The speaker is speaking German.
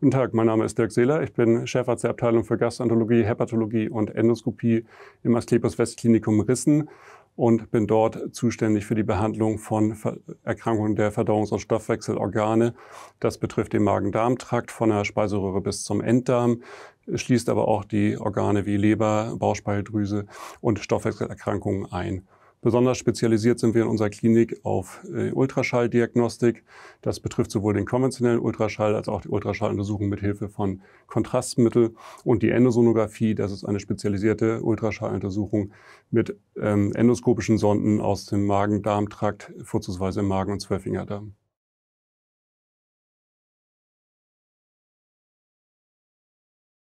Guten Tag, mein Name ist Dirk Seeler. Ich bin Chefarzt der Abteilung für Gastroenterologie, Hepatologie und Endoskopie im Asklepios Westklinikum Rissen und bin dort zuständig für die Behandlung von Erkrankungen der Verdauungs- und Stoffwechselorgane. Das betrifft den Magen-Darm-Trakt von der Speiseröhre bis zum Enddarm, schließt aber auch die Organe wie Leber, Bauchspeicheldrüse und Stoffwechselerkrankungen ein. Besonders spezialisiert sind wir in unserer Klinik auf äh, Ultraschalldiagnostik. Das betrifft sowohl den konventionellen Ultraschall als auch die Ultraschalluntersuchung mit Hilfe von Kontrastmittel und die Endosonographie. Das ist eine spezialisierte Ultraschalluntersuchung mit ähm, endoskopischen Sonden aus dem Magen-Darm-Trakt, vorzugsweise im Magen- und Zwölffingerdarm.